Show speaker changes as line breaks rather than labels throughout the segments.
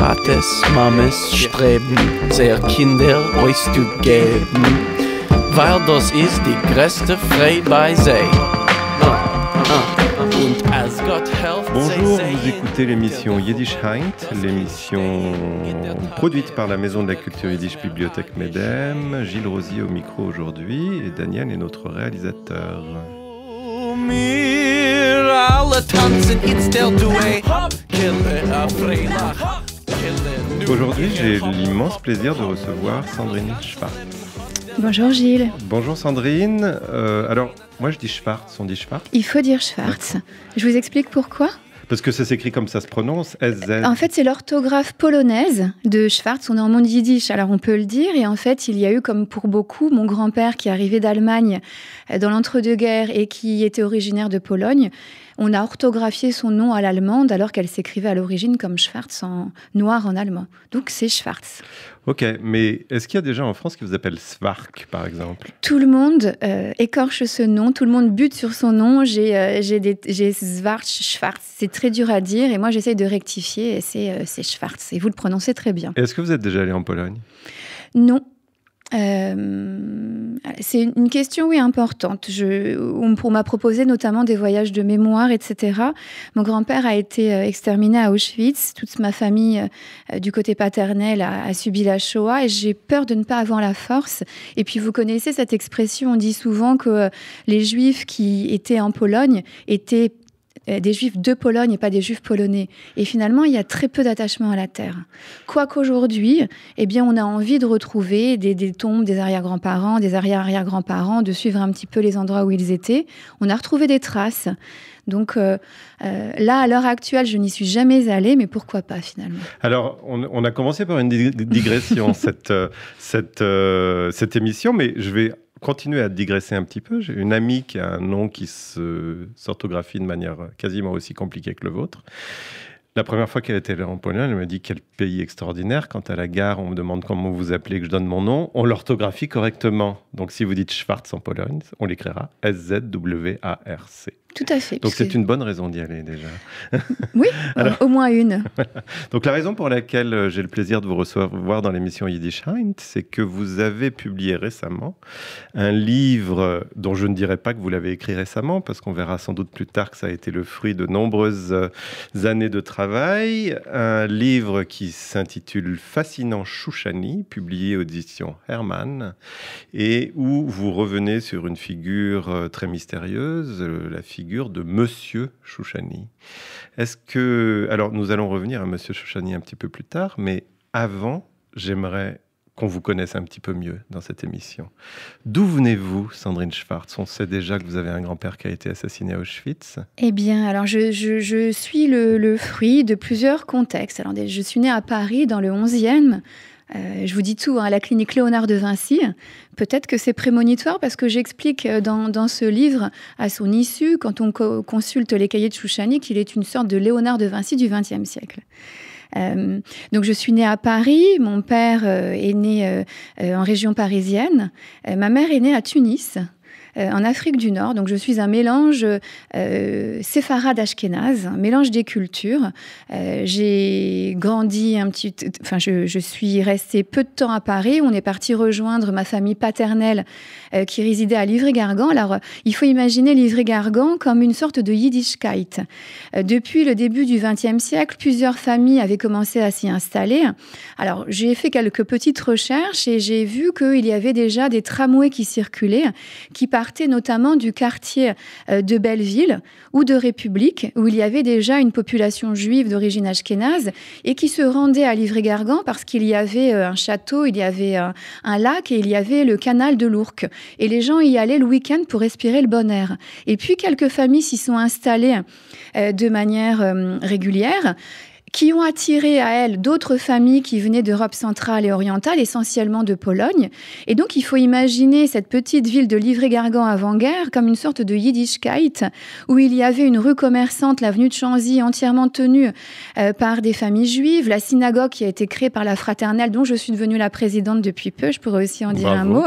Bonjour,
vous écoutez l'émission Yiddish Heint, l'émission produite par la Maison de la Culture Yiddish Bibliothèque MEDEM. Gilles Rosier au micro aujourd'hui et Daniel est notre réalisateur. Aujourd'hui, j'ai l'immense plaisir de recevoir Sandrine Schwartz.
Bonjour Gilles.
Bonjour Sandrine. Euh, alors, moi je dis Schwartz, on dit Schwartz
Il faut dire Schwartz. Je vous explique pourquoi
parce que ça s'écrit comme ça se prononce, SZ.
En fait, c'est l'orthographe polonaise de Schwartz. On est en monde yiddish, alors on peut le dire. Et en fait, il y a eu, comme pour beaucoup, mon grand-père qui arrivait d'Allemagne euh, dans l'entre-deux-guerres et qui était originaire de Pologne on a orthographié son nom à l'allemande alors qu'elle s'écrivait à l'origine comme Schwarz en noir en allemand. Donc c'est Schwarz.
Ok, mais est-ce qu'il y a des gens en France qui vous appellent Swark, par exemple
Tout le monde euh, écorche ce nom, tout le monde bute sur son nom. J'ai euh, j'ai Svarch, Schwarz, c'est très dur à dire et moi j'essaie de rectifier et c'est euh, Schwarz. Et vous le prononcez très bien.
Est-ce que vous êtes déjà allé en Pologne
Non, euh, c'est une question, oui, importante. Je, on, m'a proposé notamment des voyages de mémoire, etc. Mon grand-père a été euh, exterminé à Auschwitz. Toute ma famille euh, du côté paternel a, a, subi la Shoah et j'ai peur de ne pas avoir la force. Et puis, vous connaissez cette expression, on dit souvent que les Juifs qui étaient en Pologne étaient euh, des juifs de Pologne et pas des juifs polonais. Et finalement, il y a très peu d'attachement à la terre. Quoiqu'aujourd'hui, eh bien, on a envie de retrouver des, tombes des arrière-grands-parents, des arrière-arrière-grands-parents, de suivre un petit peu les endroits où ils étaient. On a retrouvé des traces. Donc euh, euh, là, à l'heure actuelle, je n'y suis jamais allée, mais pourquoi pas finalement
Alors, on, a commencé par une digression, cette, cette émission, mais je vais Continuez à digresser un petit peu, j'ai une amie qui a un nom qui s'orthographie de manière euh, quasiment aussi compliquée que le vôtre. La première fois qu'elle était en Pologne, elle m'a dit quel pays extraordinaire. Quand à la gare, on me demande comment vous appelez, que je donne mon nom, on l'orthographie correctement. Donc si vous dites Schwarz en Pologne, on l'écrira S-Z-W-A-R-C.
Tout à fait. Donc c'est une
bonne raison d'y aller déjà. Oui,
au moins une.
Donc la raison pour laquelle euh, j'ai le plaisir de vous recevoir dans l'émission Yiddish Hind, c'est que vous avez publié récemment un livre euh, dont je ne dirais pas que vous l'avez écrit récemment, parce qu'on verra sans doute plus tard que ça a été le fruit de nombreuses euh, années de travail. Un livre qui s'intitule Fascinant Chouchani, publié aux éditions Hermann, et où vous revenez sur une figure très mystérieuse, la figure figure de Monsieur Chouchani. Est-ce que. Alors, nous allons revenir à Monsieur Chouchani un petit peu plus tard, mais avant, j'aimerais qu'on vous connaisse un petit peu mieux dans cette émission. D'où venez-vous, Sandrine Schwartz On sait déjà que vous avez un grand-père qui a été assassiné à Auschwitz.
Eh bien, alors je, suis le, fruit de plusieurs contextes. Alors, je suis né à Paris dans le 11e. Euh, je vous dis tout, hein, à la clinique Léonard de Vinci, peut-être que c'est prémonitoire parce que j'explique euh, dans, ce livre, à son issue, quand on consulte les cahiers de Chouchani, qu'il est une sorte de Léonard de Vinci du XXe siècle. Euh, donc je suis née à Paris, mon père est né en région parisienne, ma mère est née à Tunis, euh, en Afrique du Nord. Donc je suis un mélange euh, séfarade ashkénaze, un mélange des cultures. Euh, j'ai grandi un petit... Enfin, je, suis restée peu de temps à Paris. On est parti rejoindre ma famille paternelle qui résidait à Livry-Gargan. Alors, il faut imaginer Livry-Gargan comme une sorte de Yiddishkeit. depuis le début du XXe siècle, plusieurs familles avaient commencé à s'y installer. Alors, j'ai fait quelques petites recherches et j'ai vu qu'il y avait déjà des tramways qui circulaient, qui partait notamment du quartier euh, de Belleville ou de République, où il y avait déjà une population juive d'origine ashkénaze et qui se rendait à Livré-Gargan parce qu'il y avait euh, un château, il y avait euh, un, lac et il y avait le canal de l'Ourcq. Et les gens y allaient le week-end pour respirer le bon air. Et puis quelques familles s'y sont installées de manière régulière qui ont attiré à elles d'autres familles qui venaient d'Europe centrale et orientale, essentiellement de Pologne. Et donc, il faut imaginer cette petite ville de Livré-Gargan avant-guerre comme une sorte de Yiddishkeit, où il y avait une rue commerçante, l'avenue de Chanzy, entièrement tenue euh, par des familles juives, la synagogue qui a été créée par la fraternelle, dont je suis devenue la présidente depuis peu, je pourrais aussi en dire un mot,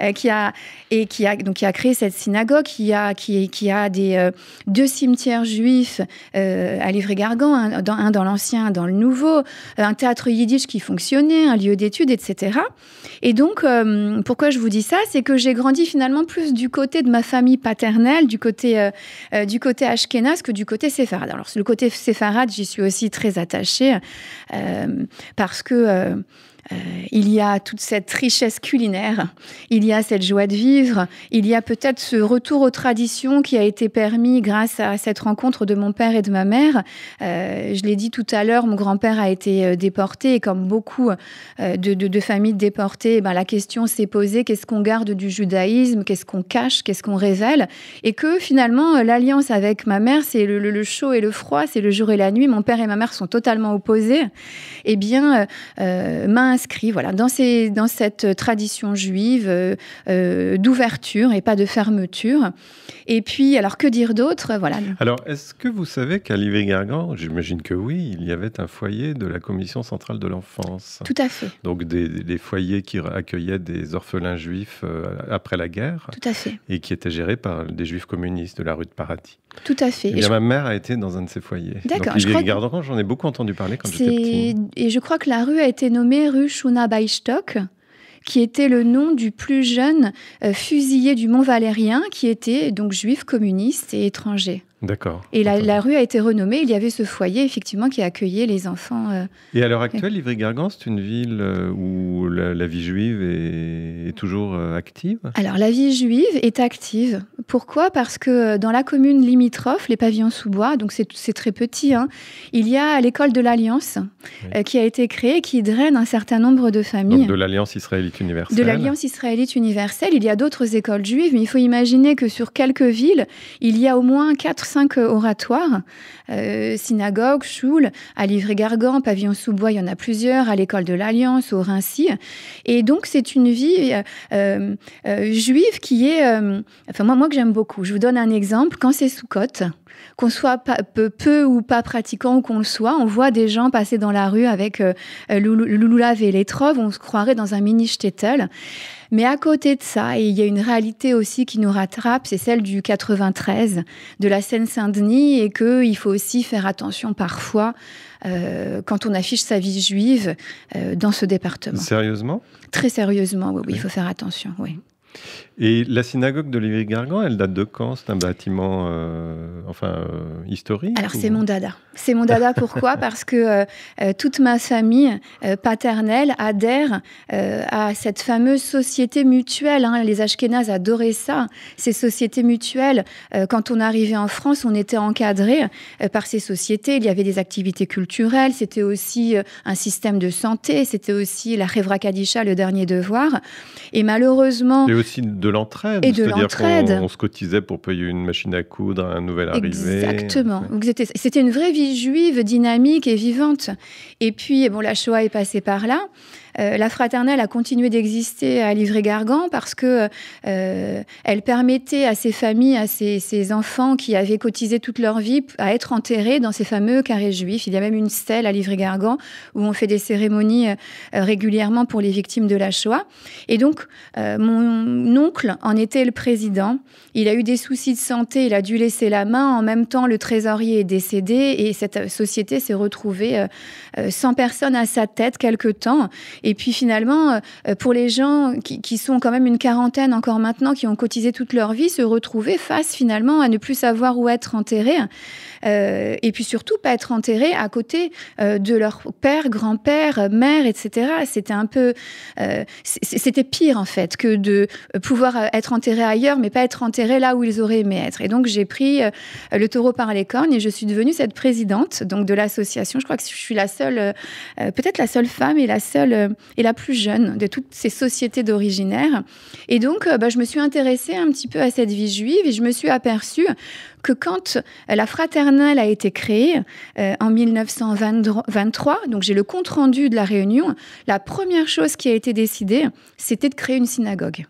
euh, qui a et qui a donc qui a créé cette synagogue, qui a qui, qui a des euh, deux cimetières juifs à Livré-Gargan, un, un dans, un ancien dans le nouveau, euh, un théâtre yiddish qui fonctionnait, un lieu d'études, etc. Et donc, euh, pourquoi je vous dis ça C'est que j'ai grandi finalement plus du côté de ma famille paternelle, du côté, euh, du côté que du côté séfarade. Alors, le côté séfarade, j'y suis aussi très attachée parce que euh, il y a toute cette richesse culinaire, il y a cette joie de vivre, il y a peut-être ce retour aux traditions qui a été permis grâce à cette rencontre de mon père et de ma mère. Euh, je l'ai dit tout à l'heure, mon grand-père a été euh, déporté et comme beaucoup de, familles déportées, ben la question s'est posée, qu'est-ce qu'on garde du judaïsme, qu'est-ce qu'on cache, qu'est-ce qu'on révèle Et que finalement, l'alliance avec ma mère, c'est le, chaud et le froid, c'est le jour et la nuit. Mon père et ma mère sont totalement opposés. Eh bien, euh, main inscrit voilà, dans, ces, dans cette tradition juive euh, euh, d'ouverture et pas de fermeture. Et puis, alors que dire d'autre Voilà.
Alors, est-ce que vous savez qu'à Livry-Gargan, j'imagine que oui, il y avait un foyer de la Commission centrale de l'enfance. Tout à fait. Donc des, foyers qui accueillaient des orphelins juifs euh, après la guerre. Tout à fait. Et qui étaient gérés par des juifs communistes de la rue de Paradis.
Tout à fait. Eh et, ma
mère a été dans un de ces foyers. D'accord. gargan j'en ai beaucoup entendu parler quand j'étais petit.
Et je crois que la rue a été nommée rue Shuna Beistock qui était le nom du plus jeune euh, fusillé du Mont Valérien, qui était donc juif, communiste et étranger. D'accord. Et la, rue a été renommée. Il y avait ce foyer, effectivement, qui accueillait les enfants. Euh,
Et à l'heure actuelle, Ivry-Gargan, c'est une ville euh, où la, vie juive est, toujours euh, active
Alors, la vie juive est active. Pourquoi Parce que dans la commune limitrophe, les pavillons sous bois, donc c'est très petit, hein, il y a l'école de l'Alliance qui a été créée, qui draine un certain nombre de familles. Donc de
l'Alliance israélite universelle. De l'Alliance
israélite universelle. Il y a d'autres écoles juives, mais il faut imaginer que sur quelques villes, il y a au moins 4 Cinq oratoires, euh, synagogue, choule, à Livry-Gargan, Pavillon-sous-Bois, il y en a plusieurs, à l'école de l'Alliance, au Rincy. Et donc, c'est une vie euh, euh, euh, juive qui est, enfin, moi, moi que j'aime beaucoup. Je vous donne un exemple. Quand c'est sous côte, qu'on soit peu, ou pas pratiquant ou qu'on le soit, on voit des gens passer dans la rue avec euh, euh loulou et on se croirait dans un mini shtetl. Mais à côté de ça, il y a une réalité aussi qui nous rattrape, c'est celle du 93, de la Seine-Saint-Denis, et qu'il faut aussi faire attention parfois euh, quand on affiche sa vie juive euh, dans ce département.
Sérieusement
Très sérieusement, oui, il faut faire attention, oui.
Et la synagogue de gargan elle date de quand C'est un bâtiment euh, enfin, euh, historique Alors, c'est mon
dada. C'est mon dada, pourquoi Parce que euh, toute ma famille paternelle adhère à cette fameuse société mutuelle. Hein. Les Ashkénazes adoraient ça, ces sociétés mutuelles. quand on arrivait en France, on était encadré par ces sociétés. Il y avait des activités culturelles, c'était aussi un système de santé, c'était aussi la révrakadisha, Kadisha, le dernier devoir. Et malheureusement...
aussi de l'entraide. Et On, se cotisait pour payer une machine à coudre, un nouvel arrivé. Exactement.
C'était une vraie vie juive, dynamique et vivante. Et puis, bon, la Shoah est passée par là. Euh, la fraternelle a continué d'exister à Livré-Gargan parce que euh, elle permettait à ces familles, à ces, enfants qui avaient cotisé toute leur vie à être enterrés dans ces fameux carrés juifs. Il y a même une stèle à Livré-Gargan où on fait des cérémonies euh, régulièrement pour les victimes de la Shoah. Et donc, mon oncle en était le président. Il a eu des soucis de santé, il a dû laisser la main. En même temps, le trésorier est décédé et cette société s'est retrouvée sans personne à sa tête quelque temps. Et puis finalement, euh, pour les gens qui, sont quand même une quarantaine encore maintenant, qui ont cotisé toute leur vie, se retrouver face finalement à ne plus savoir où être enterré. Euh, et puis surtout pas être enterré à côté euh, de leur père, grand-père, mère, etc. C'était un peu, euh, c'était pire en fait que de pouvoir être enterré ailleurs, mais pas être enterré là où ils auraient aimé être. Et donc j'ai pris le taureau par les cornes et je suis devenue cette présidente donc de l'association. Je crois que je suis la seule, peut-être la seule femme et la seule et la plus jeune de toutes ces sociétés d'originaire. Et donc bah, je me suis intéressée un petit peu à cette vie juive et je me suis aperçue que quand la fraternité a été créée euh, en 1923, donc j'ai le compte rendu de la réunion. La première chose qui a été décidée, c'était de créer une synagogue.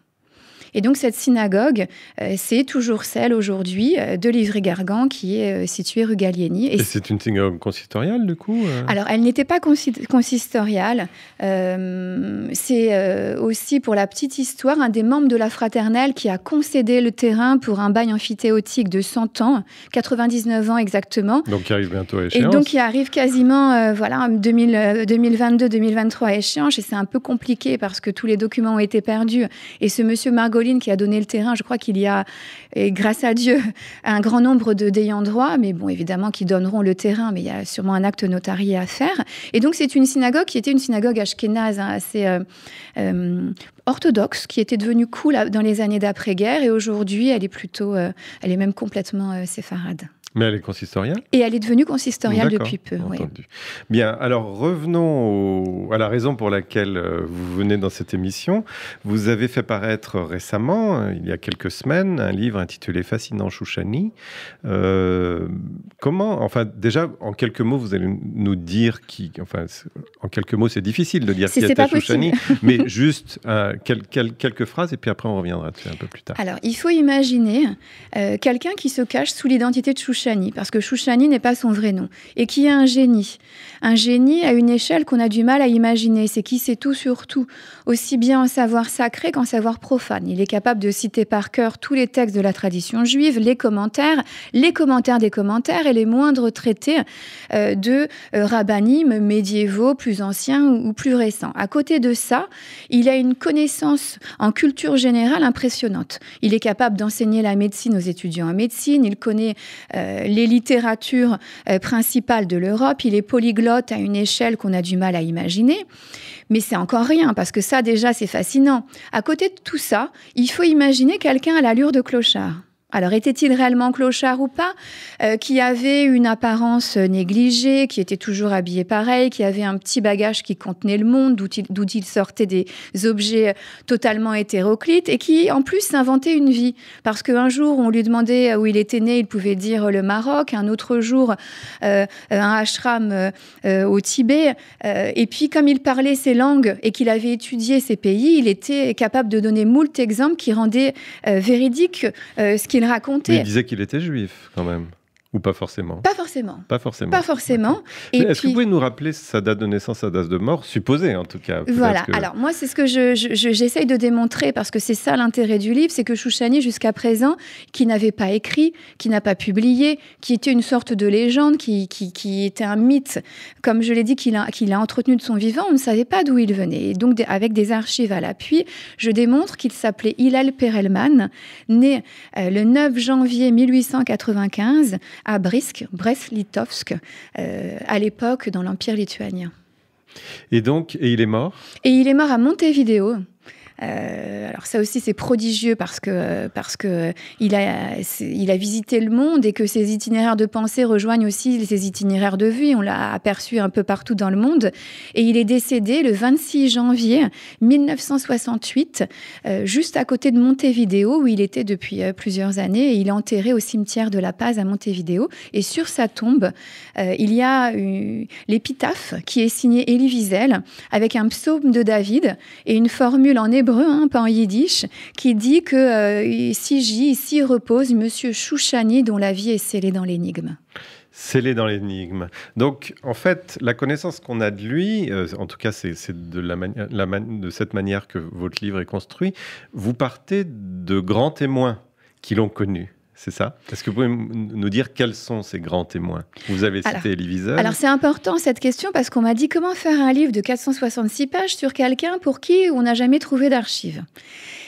Et donc cette synagogue, euh, c'est toujours celle aujourd'hui euh, de Livry-Gargan qui est euh, située rue Gallieni. Et,
c'est une synagogue consistoriale du coup
Alors elle n'était pas consistoriale. c'est aussi pour la petite histoire un des membres de la fraternelle qui a concédé le terrain pour un bail amphithéotique de 100 ans, 99 ans exactement.
Donc qui arrive bientôt à échéance. Et donc qui
arrive quasiment voilà 2022-2023 à échéance et c'est un peu compliqué parce que tous les documents ont été perdus. Et ce monsieur Margot qui a donné le terrain. Je crois qu'il y a, et grâce à Dieu, un grand nombre de d'ayants droit, mais bon, évidemment, qui donneront le terrain, mais il y a sûrement un acte notarié à faire. Et donc, c'est une synagogue qui était une synagogue ashkénaze, hein, assez euh, euh, orthodoxe, qui était devenue cool euh, dans les années d'après-guerre, et aujourd'hui, elle est plutôt, elle est même complètement séfarade.
Mais elle est consistoriale
Et elle est devenue consistoriale depuis peu. Oui.
Bien, alors revenons à la raison pour laquelle euh, vous venez dans cette émission. Vous avez fait paraître récemment, euh, il y a quelques semaines, un livre intitulé Fascinant Chouchani. Euh, comment, enfin, déjà, en quelques mots, vous allez nous dire qui. Enfin, en quelques mots, c'est difficile de dire qui était Chouchani, mais juste quelques phrases et puis après on reviendra dessus un peu plus tard.
Alors, il faut imaginer quelqu'un qui se cache sous l'identité de Chouchani parce que Chouchani n'est pas son vrai nom, et qui est un génie. Un génie à une échelle qu'on a du mal à imaginer, c'est qui sait tout sur tout, aussi bien en savoir sacré qu'en savoir profane. Il est capable de citer par cœur tous les textes de la tradition juive, les commentaires, les commentaires des commentaires et les moindres traités euh, de euh, médiévaux, plus anciens ou, plus récents. À côté de ça, il a une connaissance en culture générale impressionnante. Il est capable d'enseigner la médecine aux étudiants en médecine, il connaît euh, euh, les littératures euh, principales de l'Europe. Il est polyglotte à une échelle qu'on a du mal à imaginer. Mais c'est encore rien, parce que ça déjà, c'est fascinant. À côté de tout ça, il faut imaginer quelqu'un à l'allure de clochard. Alors était-il réellement clochard ou pas euh, Qui avait une apparence négligée, qui était toujours habillé pareil, qui avait un petit bagage qui contenait le monde, d'où il, sortait des objets totalement hétéroclites, et qui en plus s'inventait une vie. Parce qu'un jour on lui demandait où il était né, il pouvait dire euh, le Maroc, un autre jour euh, un ashram au Tibet, et puis comme il parlait ces langues et qu'il avait étudié ces pays, il était capable de donner moult exemples qui rendaient véridique ce qu'il il
disait qu'il était juif quand même. Ou pas forcément Pas forcément. Pas forcément. Pas
forcément. Est-ce que vous pouvez
nous rappeler sa date de naissance, sa date de mort, supposée en tout cas Voilà, alors
moi c'est ce que j'essaye je, je, de démontrer parce que c'est ça l'intérêt du livre, c'est que Chouchani jusqu'à présent, qui n'avait pas écrit, qui n'a pas publié, qui était une sorte de légende, qui, qui, était un mythe, comme je l'ai dit, qu'il a, qu'il a entretenu de son vivant, on ne savait pas d'où il venait. Et donc avec des archives à l'appui, je démontre qu'il s'appelait Hilal Perelman, né euh, le 9 janvier 1895 à Brisk, Brest-Litovsk, euh, à l'époque dans l'Empire lituanien.
Et donc, et il est mort
Et il est mort à Montevideo, euh, alors ça aussi c'est prodigieux parce que parce que il a il a visité le monde et que ses itinéraires de pensée rejoignent aussi ses itinéraires de vie. On l'a aperçu un peu partout dans le monde et il est décédé le 26 janvier 1968 euh, juste à côté de Montevideo où il était depuis euh, plusieurs années et il est enterré au cimetière de La Paz à Montevideo et sur sa tombe il y a l'épitaphe qui est signée Elie Wiesel avec un psaume de David et une formule en hébreu un hein, en yiddish, qui dit que si euh, ici repose Monsieur Chouchani, dont la vie est scellée dans l'énigme
Scellée dans l'énigme. Donc, en fait, la connaissance qu'on a de lui, euh, en tout cas, c'est de cette manière que votre livre est construit, vous partez de grands témoins qui l'ont connu c'est ça Est-ce que vous pouvez nous dire quels sont ces grands témoins Vous avez cité Elie Wiesel. Alors c'est
important cette question parce qu'on m'a dit comment faire un livre de 466 pages sur quelqu'un pour qui on n'a jamais trouvé d'archives.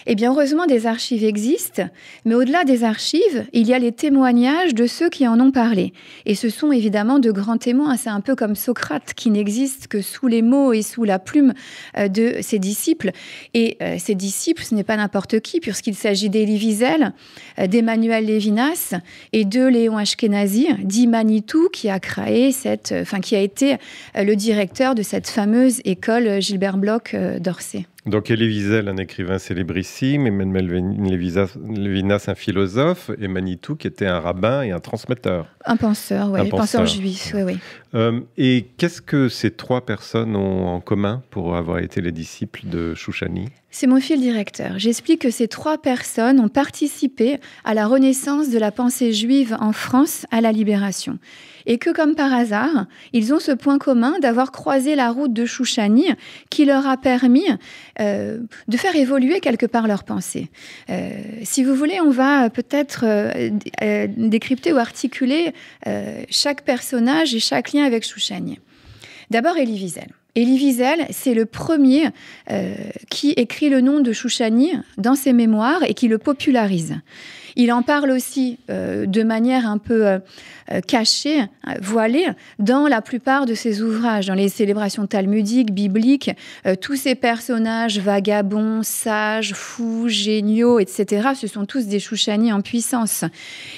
Eh bien, heureusement, des archives existent, mais au-delà des archives, il y a les témoignages de ceux qui en ont parlé. Et ce sont évidemment de grands témoins. C'est un peu comme Socrate qui n'existe que sous les mots et sous la plume euh, de ses disciples. Et euh, ses disciples, ce n'est pas n'importe qui, puisqu'il s'agit d'Elie Wiesel, euh, d'Emmanuel Lévinas et de Léon Ashkenazi, dit Manitou, qui a créé cette, enfin, qui a été le directeur de cette fameuse école Gilbert Bloch d'Orsay.
Donc Elie Wiesel, un écrivain célébrissime, Emmanuel Levinas, un philosophe, et Manitou, qui était un rabbin et un transmetteur.
Un penseur, oui, un penseur, juif, oui, oui.
Euh, et qu'est-ce que ces trois personnes ont en commun pour avoir été les disciples de Chouchani
c'est mon fil directeur. J'explique que ces trois personnes ont participé à la renaissance de la pensée juive en France à la Libération. Et que, comme par hasard, ils ont ce point commun d'avoir croisé la route de Chouchani qui leur a permis euh, de faire évoluer quelque part leur pensée. Euh, si vous voulez, on va peut-être euh, décrypter ou articuler chaque personnage et chaque lien avec Chouchani. D'abord, Elie Wiesel. Elie Wiesel, c'est le premier euh, qui écrit le nom de Chouchani dans ses mémoires et qui le popularise. Il en parle aussi euh, de manière un peu euh, euh, cachée, voilée, dans la plupart de ses ouvrages, dans les célébrations talmudiques, bibliques. tous ces personnages vagabonds, sages, fous, géniaux, etc., ce sont tous des Chouchani en puissance.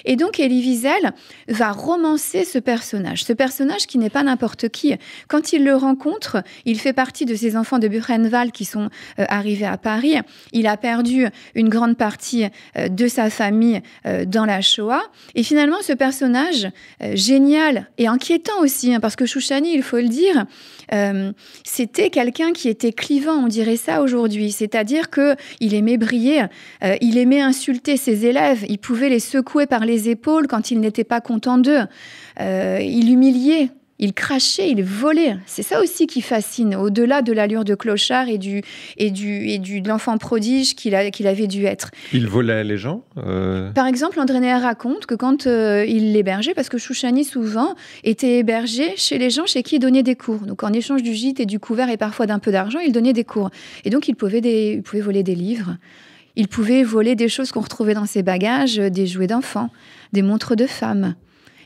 Et donc Elie Wiesel va romancer ce personnage, ce personnage qui n'est pas n'importe qui. Quand il le rencontre, il fait partie de ses enfants de Buchenwald qui sont arrivés à Paris. Il a perdu une grande partie de sa famille euh, dans la Shoah. Et finalement, ce personnage euh, génial et inquiétant aussi, hein, parce que Chouchani, il faut le dire, euh, c'était quelqu'un qui était clivant, on dirait ça aujourd'hui. C'est-à-dire que il aimait briller, il aimait insulter ses élèves, il pouvait les secouer par les épaules quand il n'était pas content d'eux, il humiliait il crachait, il volait. C'est ça aussi qui fascine, au-delà de l'allure de clochard et du et du et du de l'enfant prodige qu'il qu'il avait dû être.
Il volait les gens. Euh?
Par exemple, André raconte que quand euh, il l'hébergeait, parce que Chouchani souvent était hébergé chez les gens chez qui il donnait des cours. Donc en échange du gîte et du couvert et parfois d'un peu d'argent, il donnait des cours. Et donc il pouvait il pouvait voler des livres. Il pouvait voler des choses qu'on retrouvait dans ses bagages, euh, des jouets d'enfants, des montres de femmes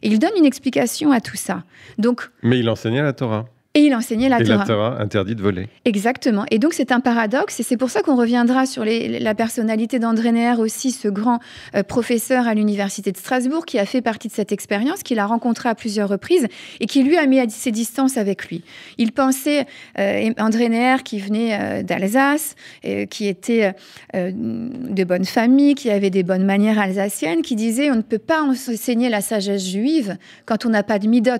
il donne une explication à tout ça. Donc,
Mais il enseignait la Torah.
Et il enseignait la et la Torah
interdit de voler.
Exactement. Et donc c'est un paradoxe, et c'est pour ça qu'on reviendra sur la personnalité d'André Neher aussi, ce grand euh, professeur à l'université de Strasbourg qui a fait partie de cette expérience, qu'il a rencontré à plusieurs reprises et qui lui a mis à ses distances avec lui. Il pensait euh, André Neher qui venait euh, d'Alsace, qui était de bonne famille, qui avait des bonnes manières alsaciennes, qui disait on ne peut pas enseigner la sagesse juive quand on n'a pas de Midot »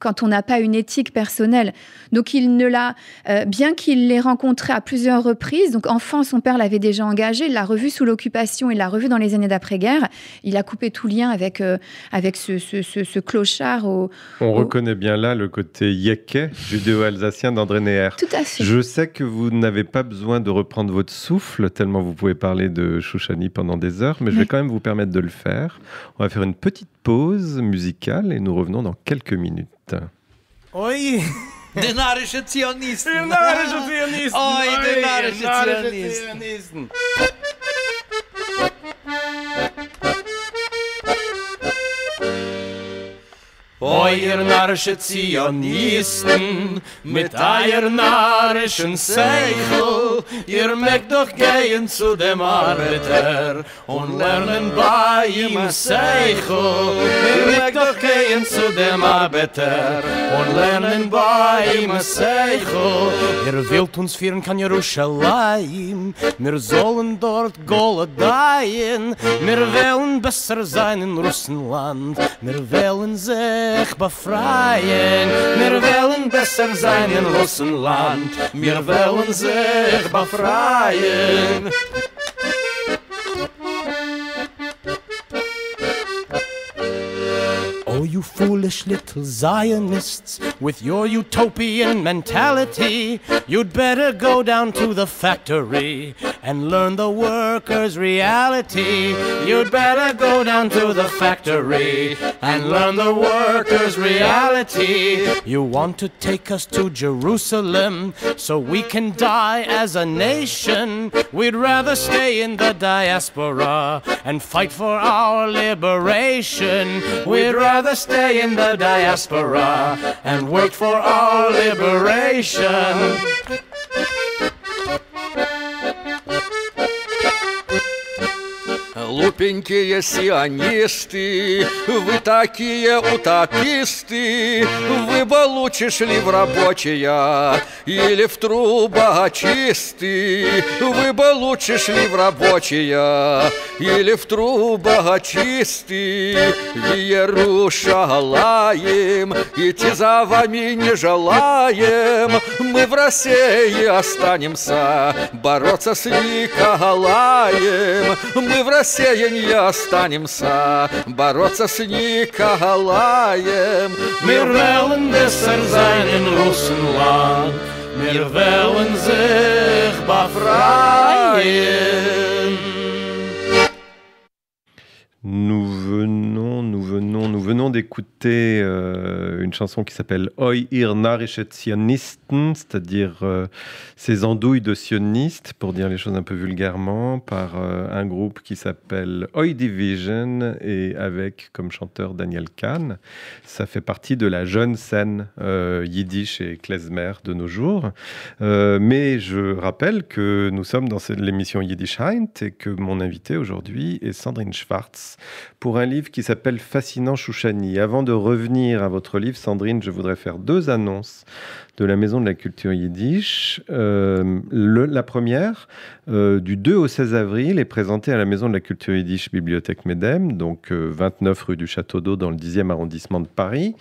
quand on n'a pas une éthique personnelle. Donc il ne l'a, euh, bien qu'il l'ait rencontré à plusieurs reprises, donc enfant, son père l'avait déjà engagé, il l'a revu sous l'occupation, il l'a revu dans les années d'après-guerre, il a coupé tout lien avec, euh, avec ce, clochard. on
reconnaît bien là le côté du judéo-alsacien d'André Neher. Tout à fait. Je sais que vous n'avez pas besoin de reprendre votre souffle, tellement vous pouvez parler de Chouchani pendant des heures, mais je vais quand même vous permettre de le faire. On va faire une petite pause musicale et nous revenons dans quelques minutes.
Oui Dénarische Zionisten! Dénarische Zionisten! Oi, dénarische
Zionisten!
Euer narische Zionisten mit eier narischen Seichel ihr mögt doch gehen zu dem Arbeiter und lernen bei ihm ein Seichel ihr mögt doch gehen zu dem Arbeiter und lernen bei ihm ein Seichel ihr wollt uns führen kann Jerusalem wir sollen dort Goladayen wir wollen besser sein in Russenland wir wollen sehen sich befreien. Wir wollen besser sein in
Russenland.
Wir wollen sich befreien. Oh, you foolish little Zionists, with your utopian mentality, you'd better go down to the factory and learn the workers' reality. You'd better go down to the factory and learn the workers' reality. You want to take us to Jerusalem so we can die as a nation. We'd rather stay in the diaspora and fight for our liberation. We'd rather rather stay in the diaspora and wait for our liberation.
глупенькие сионисты, вы такие утописты, вы бы лучше шли в рабочие или в трубочисты, вы бы лучше шли в рабочие или в трубочисты, в Иерушалаем, идти за вами не желаем, мы в России останемся бороться с Николаем, мы в России אין יא אסטןים סא ברוץסא סי ניקולאים מיר ואלן דסר זיין אין רוסן לנג מיר
ואלן
Nous venons, nous venons, nous venons d'écouter euh, une chanson qui s'appelle Oi ir c'est-à-dire euh, ces andouilles de sionistes, pour dire les choses un peu vulgairement, par euh, un groupe qui s'appelle Oi Division et avec comme chanteur Daniel Kahn. Ça fait partie de la jeune scène yiddish et klezmer de nos jours. mais je rappelle que nous sommes dans l'émission Yiddish Heint et que mon invité aujourd'hui est Sandrine Schwartz pour un livre qui s'appelle Fascinant Chouchani. Avant de revenir à votre livre, Sandrine, je voudrais faire deux annonces de la Maison de la Culture Yiddish. Euh, la première, euh, du 2 au 16 avril, est présentée à la Maison de la Culture Yiddish Bibliothèque MEDEM, donc 29 euh, rue du Château d'Eau dans le 10e arrondissement de Paris,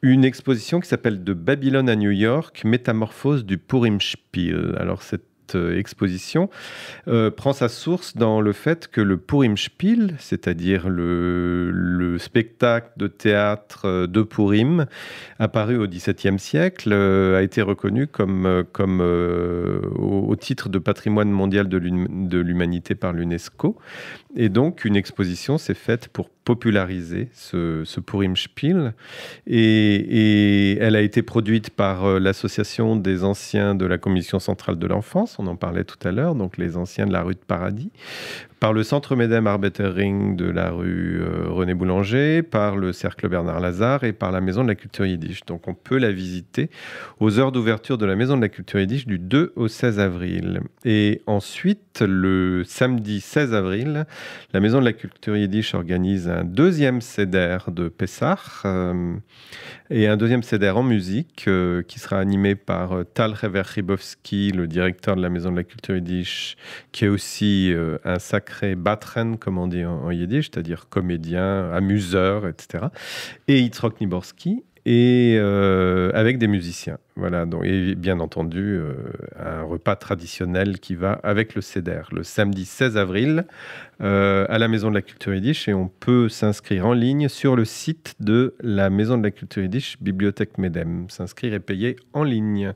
une exposition qui s'appelle De Babylone à New York, métamorphose du Purim Alors cette euh, exposition euh, prend sa source dans le fait que le Purimspiel, c'est-à-dire le, spectacle de théâtre euh, de Purim, apparu au XVIIe siècle, a été reconnu comme, comme au, au, titre de patrimoine mondial de l'humanité par l'UNESCO. Et donc, une exposition s'est faite pour popularisé ce, ce Purim et, elle a été produite par euh, l'association des anciens de la Commission centrale de l'enfance, on en parlait tout à l'heure, donc les anciens de la rue de Paradis, par le Centre Medem Arbetering de la rue euh, René Boulanger, par le Cercle Bernard Lazare et par la Maison de la Culture Yiddish. Donc on peut la visiter aux heures d'ouverture de la Maison de la Culture Yiddish du 2 au 16 avril. Et ensuite, le samedi 16 avril, la Maison de la Culture Yiddish organise un deuxième CEDER de Pessar. Euh, et un deuxième CDR en musique euh, qui sera animé par euh, Tal Rever le directeur de la Maison de la Culture Yiddish, qui est aussi euh, un sacré batren, comme on dit en, yiddish, c'est-à-dire comédien, amuseur, etc. Et Yitzhak Niborski, et avec des musiciens. Voilà, donc, et bien entendu, euh, un repas traditionnel qui va avec le CEDER, le samedi 16 avril, euh, à la Maison de la Culture Yiddish. Et on peut s'inscrire en ligne sur le site de la Maison de la Culture Yiddish, Bibliothèque MEDEM. S'inscrire et payer en ligne.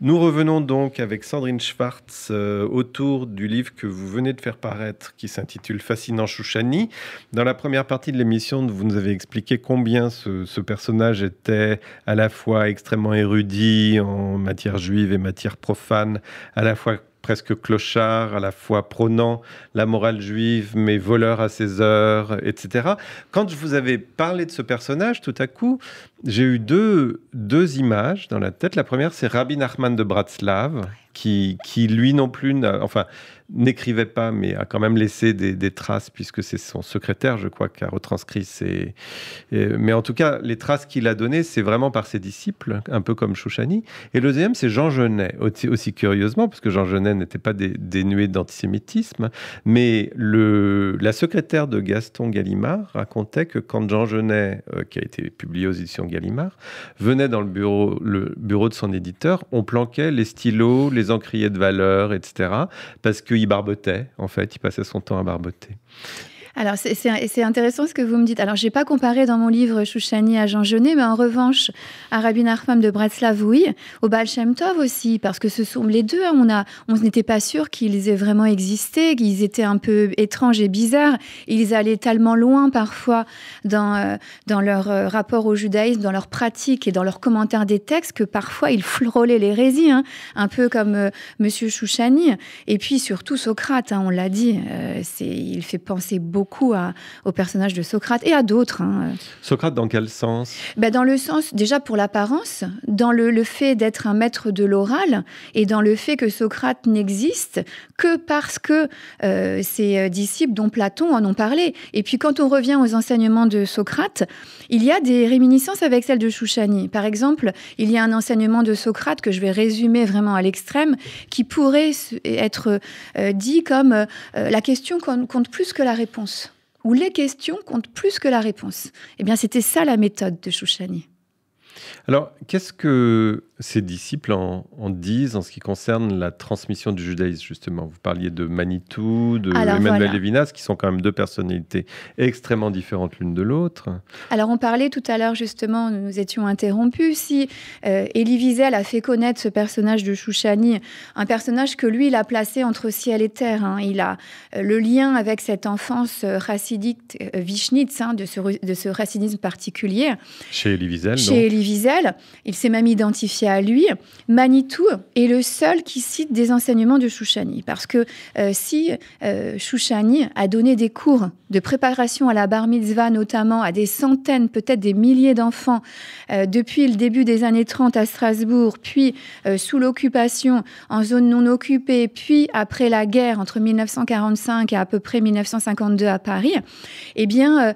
Nous revenons donc avec Sandrine Schwartz euh, autour du livre que vous venez de faire paraître, qui s'intitule Fascinant Chouchani. Dans la première partie de l'émission, vous nous avez expliqué combien ce personnage était à la fois extrêmement érudit, en matière juive et matière profane, à la fois presque clochard, à la fois prônant la morale juive, mais voleur à ses heures, etc. Quand je vous avais parlé de ce personnage, tout à coup, j'ai eu deux, deux images dans la tête. La première, c'est Rabbi Nachman de Bratslav, qui, qui lui non plus, enfin, n'écrivait pas, mais a quand même laissé des, des traces, puisque c'est son secrétaire, je crois, qui a retranscrit ses... mais en tout cas, les traces qu'il a données, c'est vraiment par ses disciples, un peu comme Chouchani. Et le deuxième, c'est Jean Genet, aussi, curieusement, parce que Jean Genet n'était pas dénué d'antisémitisme, mais le, la secrétaire de Gaston Gallimard racontait que quand Jean Genet, euh, qui a été publié aux éditions Gallimard, venait dans le bureau, le bureau de son éditeur, on planquait les stylos, les encriers de valeur, etc. Parce qu'il barbotait, en fait, il passait son temps à barboter.
Alors, c'est intéressant ce que vous me dites. Alors, je n'ai pas comparé dans mon livre Chouchani à Jean Genet, mais en revanche, à Rabbi Arfam de Bratislav, oui, au Baal Shem Tov aussi, parce que ce sont les deux. Hein. On on n'était pas sûr qu'ils aient vraiment existé, qu'ils étaient un peu étranges et bizarres. Ils allaient tellement loin parfois dans, euh, dans leur euh, rapport au judaïsme, dans leur pratique et dans leurs commentaires des textes, que parfois ils frôlaient l'hérésie, hein. un peu comme M. Euh, Monsieur Chouchani. Et puis surtout Socrate, hein, on l'a dit, il fait penser beaucoup coup au personnage de Socrate et à d'autres. Hein.
Socrate, dans quel sens
ben, Dans le sens, déjà pour l'apparence, dans le, fait d'être un maître de l'oral et dans le fait que Socrate n'existe que parce que euh, ses euh, disciples, dont Platon, en ont parlé. Et puis quand on revient aux enseignements de Socrate, il y a des réminiscences avec celles de Chouchani. Par exemple, il y a un enseignement de Socrate que je vais résumer vraiment à l'extrême, qui pourrait être euh, dit comme la question compte plus que la réponse où les questions comptent plus que la réponse. Eh bien, c'était ça la méthode de Chouchani.
Alors, qu'est-ce que ses disciples en, disent en ce qui concerne la transmission du judaïsme, justement Vous parliez de Manitou, de Emmanuel Levinas, qui sont quand même deux personnalités extrêmement différentes l'une de l'autre.
Alors, on parlait tout à l'heure, justement, nous étions interrompus, si Elie euh, Wiesel a fait connaître ce personnage de Chouchani, un personnage que lui, il a placé entre ciel et terre. Hein. Il a euh, le lien avec cette enfance euh, racidique, vishnitz, hein, de, ce, de ce racidisme particulier.
Chez Elie Wiesel, Chez Elie
Wiesel, il s'est même identifié à lui. Manitou est le seul qui cite des enseignements de Chouchani. Parce que euh, si euh, Chouchani a donné des cours de préparation à la bar mitzvah, notamment à des centaines, peut-être des milliers d'enfants, euh, depuis le début des années 30 à Strasbourg, puis sous l'occupation en zone non occupée, puis après la guerre entre 1945 et à peu près 1952 à Paris, eh bien,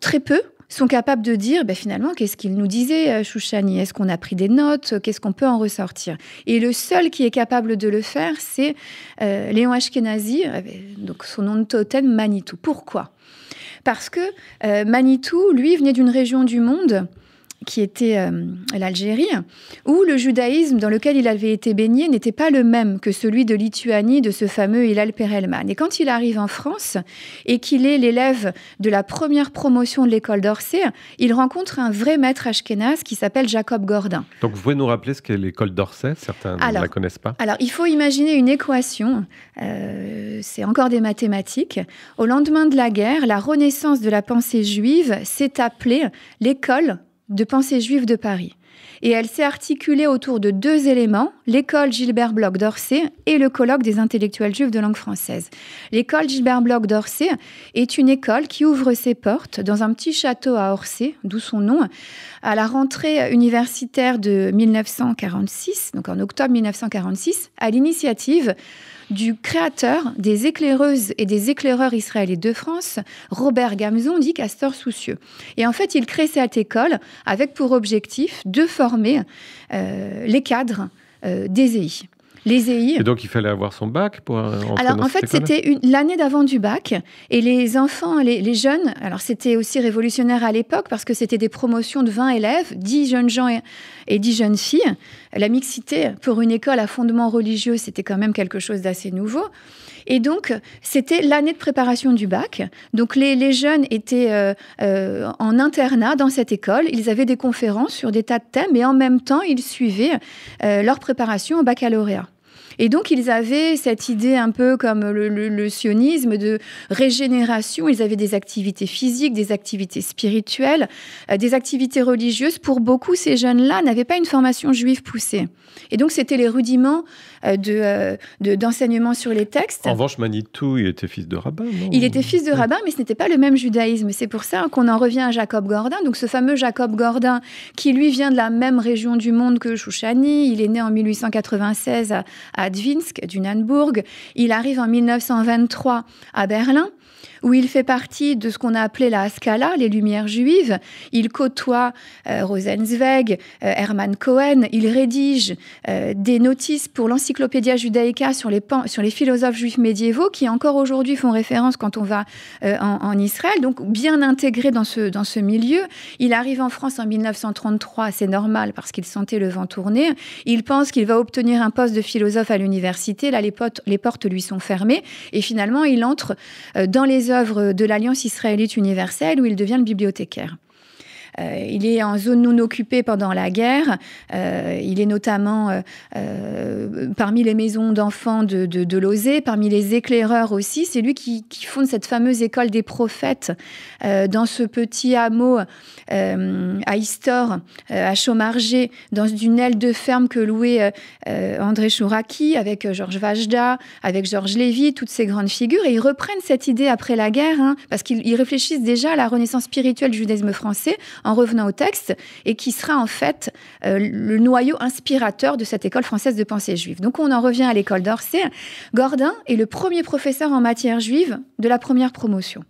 très peu sont capables de dire ben finalement qu'est-ce qu'il nous disait Chouchani euh, Est-ce qu'on a pris des notes Qu'est-ce qu'on peut en ressortir Et le seul qui est capable de le faire, c'est euh, Léon Ashkenazi, euh, donc son nom de totem Manitou. Pourquoi Parce que Manitou, lui, venait d'une région du monde qui était euh, l'Algérie, où le judaïsme dans lequel il avait été baigné n'était pas le même que celui de Lituanie de ce fameux Hilal Perelman. Et quand il arrive en France et qu'il est l'élève de la première promotion de l'école d'Orsay, il rencontre un vrai maître ashkénaze qui s'appelle Jacob Gordin.
Donc vous pouvez nous rappeler ce qu'est l'école d'Orsay Certains ne la connaissent pas.
Alors il faut imaginer une équation, euh, c'est encore des mathématiques. Au lendemain de la guerre, la renaissance de la pensée juive s'est appelée l'école de pensée juive de Paris. Et elle s'est articulée autour de deux éléments, l'école Gilbert Bloch d'Orsay et le colloque des intellectuels juifs de langue française. L'école Gilbert Bloch d'Orsay est une école qui ouvre ses portes dans un petit château à Orsay, d'où son nom, à la rentrée universitaire de 1946, donc en octobre 1946, à l'initiative du créateur des éclaireuses et des éclaireurs israéliens de France, Robert Gamzon, dit Castor Soucieux. Et en fait, il crée cette école avec pour objectif de former euh, les cadres euh, des EI les EI. Et donc
il fallait avoir son bac pour euh, Alors dans en fait c'était
l'année d'avant du bac et les enfants, les, jeunes, alors c'était aussi révolutionnaire à l'époque parce que c'était des promotions de 20 élèves, 10 jeunes gens et, 10 jeunes filles. La mixité pour une école à fondement religieux c'était quand même quelque chose d'assez nouveau. Et donc, c'était l'année de préparation du bac. Donc, les, jeunes étaient euh, euh, en internat dans cette école. Ils avaient des conférences sur des tas de thèmes et en même temps, ils suivaient leur préparation au baccalauréat. Et donc, ils avaient cette idée un peu comme le, sionisme de régénération. Ils avaient des activités physiques, des activités spirituelles, euh, des activités religieuses. Pour beaucoup, ces jeunes-là n'avaient pas une formation juive poussée. Et donc, c'était les rudiments euh, euh, de, d'enseignement sur les textes. En
revanche, Manitou, il était fils de rabbin.
il était fils de rabbin, mais ce n'était pas le même judaïsme. C'est pour ça qu'on en revient à Jacob Gordin. Donc ce fameux Jacob Gordin, qui lui vient de la même région du monde que Chouchani, il est né en 1896 à, Dvinsk, du Il arrive en 1923 à Berlin où il fait partie de ce qu'on a appelé la Scala, les Lumières juives. Il côtoie euh, Rosenzweig, euh, Hermann Cohen. Il rédige euh, des notices pour l'Encyclopédia judaïca sur les, sur les philosophes juifs médiévaux qui encore aujourd'hui font référence quand on va en, Israël. Donc bien intégré dans ce, dans ce milieu. Il arrive en France en 1933, c'est normal parce qu'il sentait le vent tourner. Il pense qu'il va obtenir un poste de philosophe à l'université. Là, les, les portes lui sont fermées. Et finalement, il entre dans les de l'Alliance israélite universelle où il devient le bibliothécaire. Euh, il est en zone non occupée pendant la guerre. Euh, il est notamment euh, parmi les maisons d'enfants de, de, Lozé, parmi les éclaireurs aussi. C'est lui qui, fonde cette fameuse école des prophètes dans ce petit hameau à Istor, à Chaumargé, dans une aile de ferme que louait André Chouraki avec Georges Vajda, avec Georges Lévy, toutes ces grandes figures. Et ils reprennent cette idée après la guerre, hein, parce qu'ils réfléchissent déjà à la renaissance spirituelle du judaïsme français en revenant au texte et qui sera en fait euh, le noyau inspirateur de cette école française de pensée juive. Donc on en revient à l'école d'Orsay. Gordin est le premier professeur en matière juive de la première promotion.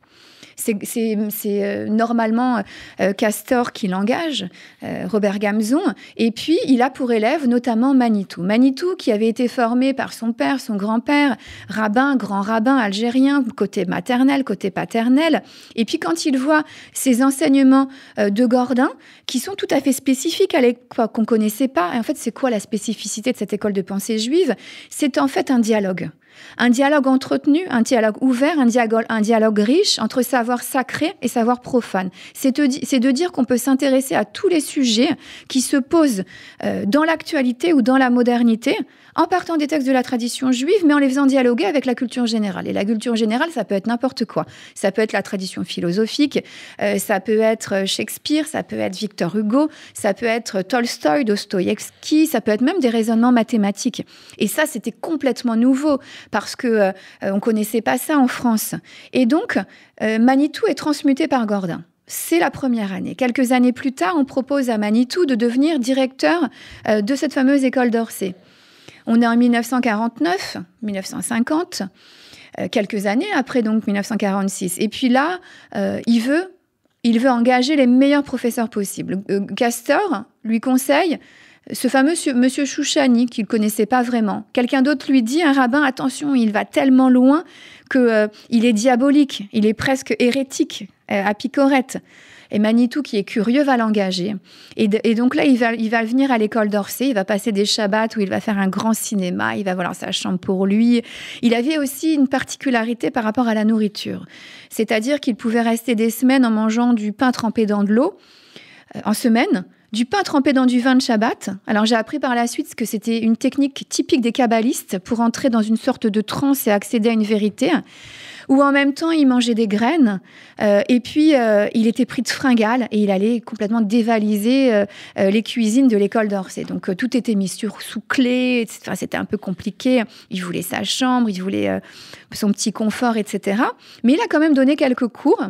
C'est euh, normalement euh, Castor qui l'engage, euh, Robert Gamzon. Et puis, il a pour élève notamment Manitou. Manitou, qui avait été formé par son père, son grand-père, rabbin, grand rabbin algérien, côté maternel, côté paternel. Et puis, quand il voit ces enseignements de Gordin, qui sont tout à fait spécifiques à l'époque, qu'on ne connaissait pas, et en fait, c'est quoi la spécificité de cette école de pensée juive C'est en fait un dialogue. Un dialogue entretenu, un dialogue ouvert, un dialogue, un dialogue riche entre savoir sacré et savoir profane. C'est de dire qu'on peut s'intéresser à tous les sujets qui se posent euh, dans l'actualité ou dans la modernité, en partant des textes de la tradition juive, mais en les faisant dialoguer avec la culture générale. Et la culture générale, ça peut être n'importe quoi. Ça peut être la tradition philosophique, euh, ça peut être euh, Shakespeare, ça peut être Victor Hugo, ça peut être Tolstoï, Dostoïevski, ça peut être même des raisonnements mathématiques. Et ça, c'était complètement nouveau parce que euh, on connaissait pas ça en France. Et donc, euh, Manitou est transmuté par Gordon. C'est la première année. Quelques années plus tard, on propose à Manitou de devenir directeur euh, de cette fameuse école d'Orsay. On est en 1949, 1950, quelques années après donc 1946. Et puis là, il veut il veut engager les meilleurs professeurs possibles. Castor lui conseille ce fameux monsieur Chouchani, qu'il connaissait pas vraiment, quelqu'un d'autre lui dit, un rabbin, attention, il va tellement loin que euh, il est diabolique, il est presque hérétique euh, à Picorette. Et Manitou, qui est curieux, va l'engager. Et, donc là, il va, venir à l'école d'Orsay, il va passer des Shabbats où il va faire un grand cinéma, il va vouloir sa chambre pour lui. Il avait aussi une particularité par rapport à la nourriture. C'est-à-dire qu'il pouvait rester des semaines en mangeant du pain trempé dans de l'eau, euh, en semaine, du pain trempé dans du vin de Shabbat. Alors j'ai appris par la suite que c'était une technique typique des kabbalistes pour entrer dans une sorte de transe et accéder à une vérité. Ou en même temps, il mangeait des graines euh, et puis euh, il était pris de fringales et il allait complètement dévaliser euh, les cuisines de l'école d'Orsay. Donc tout était mis sur, sous clé, C'était un peu compliqué. Il voulait sa chambre, il voulait son petit confort, etc. Mais il a quand même donné quelques cours.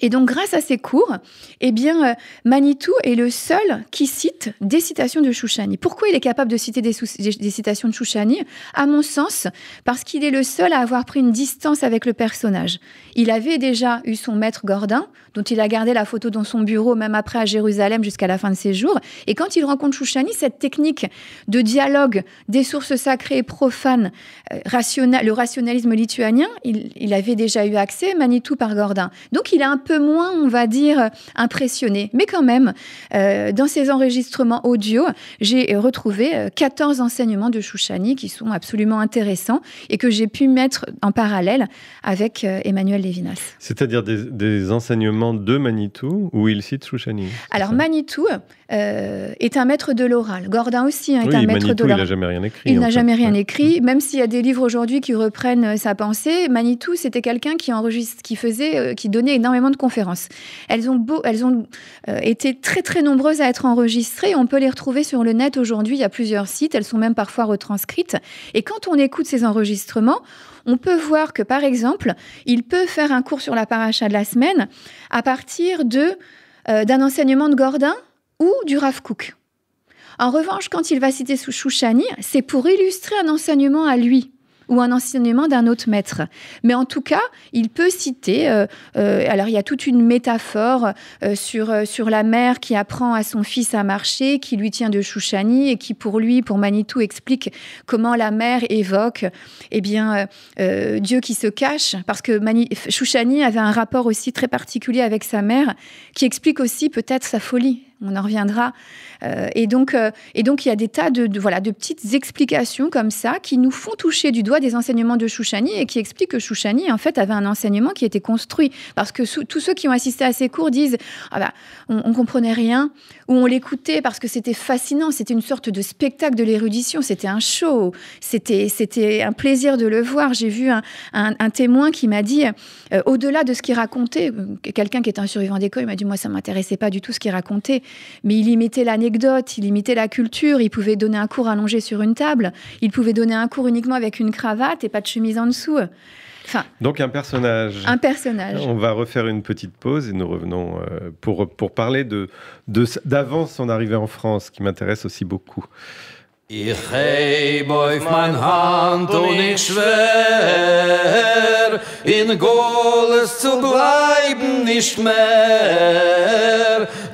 Et donc, grâce à ces cours, eh bien, euh, Manitou est le seul qui cite des citations de Chouchani. Pourquoi il est capable de citer des, citations de Chouchani À mon sens, parce qu'il est le seul à avoir pris une distance avec le personnage. Il avait déjà eu son maître Gordin, dont il a gardé la photo dans son bureau, même après à Jérusalem, jusqu'à la fin de ses jours. Et quand il rencontre Chouchani, cette technique de dialogue des sources sacrées et profanes, euh, le rationalisme lituanien, il, il, avait déjà eu accès, Manitou par Gordin. Donc, il a un peu moins, on va dire, impressionné, Mais quand même, euh, dans ces enregistrements audio, j'ai retrouvé 14 euh, enseignements de Chouchani qui sont absolument intéressants et que j'ai pu mettre en parallèle avec euh, Emmanuel Lévinas.
C'est-à-dire des, enseignements de Manitou où il cite Chouchani
Alors Manitou est un maître de l'oral. Gordon aussi hein, est un maître de l'oral. Il n'a jamais rien écrit. Il n'a jamais rien écrit, même s'il y a des livres aujourd'hui qui reprennent sa pensée. Manitou, c'était quelqu'un qui enregistre, qui faisait, qui donnait énormément de conférences. Elles ont, euh, été très très nombreuses à être enregistrées. On peut les retrouver sur le net aujourd'hui. Il y a plusieurs sites. Elles sont même parfois retranscrites. Et quand on écoute ces enregistrements, on peut voir que par exemple, il peut faire un cours sur la paracha de la semaine à partir de euh, d'un enseignement de Gordon ou du Rav Cook. En revanche, quand il va citer Shushani, c'est pour illustrer un enseignement à lui ou un enseignement d'un autre maître. Mais en tout cas, il peut citer, euh, euh, alors il y a toute une métaphore euh, sur, sur la mère qui apprend à son fils à marcher, qui lui tient de Chouchani et qui pour lui, pour Manitou, explique comment la mère évoque eh bien, Dieu qui se cache, parce que Mani Chouchani avait un rapport aussi très particulier avec sa mère, qui explique aussi peut-être sa folie, on en reviendra. Euh, et, donc, euh, et donc, il y a des tas de, voilà, de petites explications comme ça qui nous font toucher du doigt des enseignements de Chouchani et qui expliquent que Chouchani, en fait, avait un enseignement qui était construit. Parce que tous ceux qui ont assisté à ses cours disent ah bah, on, ne comprenait rien ou on l'écoutait parce que c'était fascinant, c'était une sorte de spectacle de l'érudition, c'était un show, c'était, c'était un plaisir de le voir. J'ai vu un, témoin qui m'a dit, euh, au-delà de ce qu'il racontait, quelqu'un qui était un survivant d'école, il m'a dit moi, ça m'intéressait pas du tout ce qu'il racontait mais il imitait l'anecdote, il imitait la culture, il pouvait donner un cours allongé sur une table, il pouvait donner un cours uniquement avec une cravate et pas de chemise en dessous. Enfin,
Donc un personnage.
Un personnage. On
va refaire une petite pause et nous revenons euh, pour, parler d'avant de, son arrivée en France, qui m'intéresse aussi beaucoup. Ich heb auf mein
Hand und ich schwer, in Goles zu bleiben nicht mehr,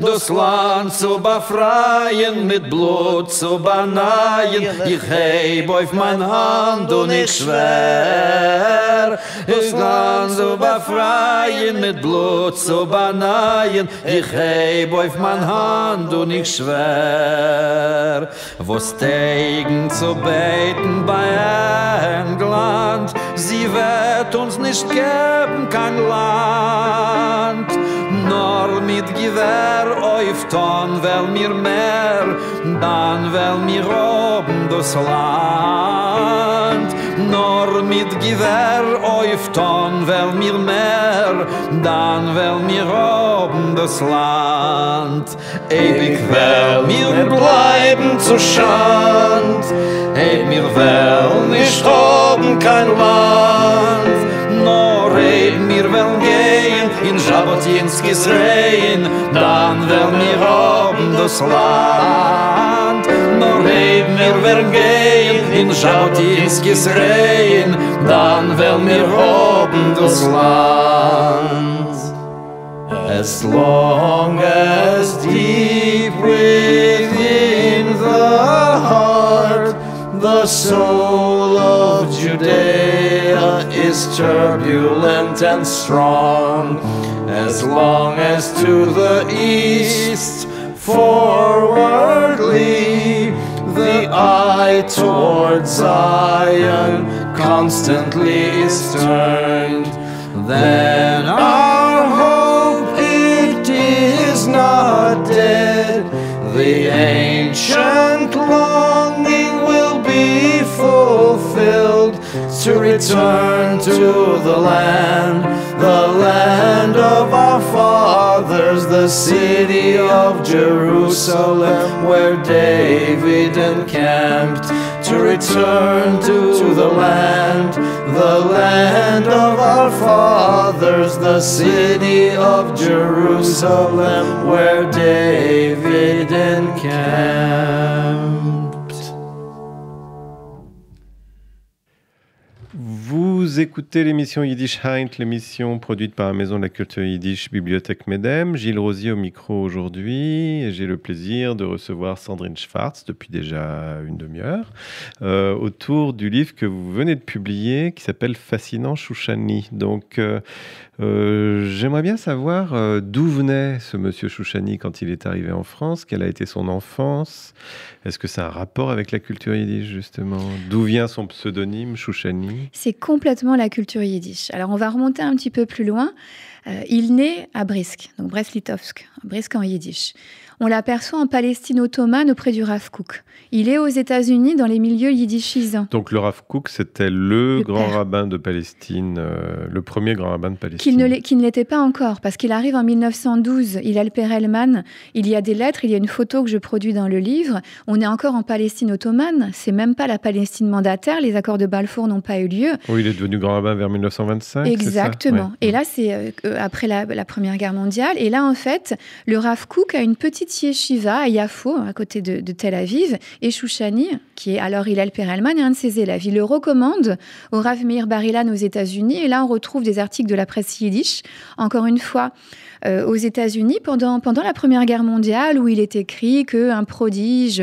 das Land zu befreien, mit Blut zu beneien. Ich heb auf mein Hand und ich schwer, das Land zu befreien, mit Blut zu beneien. Ich heb auf mein Hand und ich schwer, wo steh Segen zu beten bei England. Sie wird uns nicht geben, kein Land. Nur mit Gewehr auf Ton will mir mehr, dann will mir oben das Land. nor mit giver auf ton wel mir mer dan wel mir oben das land ewig wel mir bleiben zu schand heb mir wel nicht oben kein land nor heb mir wel gehen in jabotinskis rein dan wel mir oben das land leib mir in dann mir hoben das land as long as
deep within the heart the soul of Judea is turbulent and strong as long as to the east forward leads the eye toward Zion constantly is turned. Then our hope it is not dead. The ancient to return to the land, the land of our fathers, the city of Jerusalem, where David encamped. To return to the land, the land of our fathers, the city of Jerusalem, where David encamped.
écoutez l'émission Yiddish Heint, l'émission produite par la Maison de la Culture Yiddish, Bibliothèque Medem. Gilles Rosier au micro aujourd'hui. J'ai le plaisir de recevoir Sandrine Schwartz depuis déjà une demi-heure euh, autour du livre que vous venez de publier qui s'appelle Fascinant Chouchani. Donc, euh, euh, j'aimerais bien savoir euh, d'où venait ce monsieur Chouchani quand il est arrivé en France, quelle a été son enfance, est-ce que c'est un rapport avec la culture yiddish justement D'où vient son pseudonyme Chouchani
C'est complètement la culture yiddish. Alors on va remonter un petit peu plus loin. Euh, il naît à Brisk, donc Brest-Litovsk, Brisk en yiddish. On l'aperçoit en Palestine ottomane auprès du Rav Il est aux États-Unis dans les milieux yiddishis.
Donc le Rav c'était le, grand rabbin de Palestine, euh, le premier grand rabbin de
Palestine. Qui ne l'était pas encore, parce qu'il arrive en 1912, il a le Elman, il y a des lettres, il y a une photo que je produis dans le livre. On est encore en Palestine ottomane, c'est même pas la Palestine mandataire, les accords de Balfour n'ont pas eu lieu.
Oui, il est devenu grand rabbin vers 1925. Exactement.
Et là, c'est euh, euh, après la, Première Guerre mondiale. Et là, en fait, le Rav a une petite petite yeshiva à Yafo, à côté de, Tel Aviv, et Shushani, qui est alors Ilal Perelman, est un de ses élèves. Il le recommande au Rav Meir Barilan aux États-Unis, et là on retrouve des articles de la presse yiddish, encore une fois, euh, aux États-Unis pendant, pendant la Première Guerre mondiale, où il est écrit qu'un prodige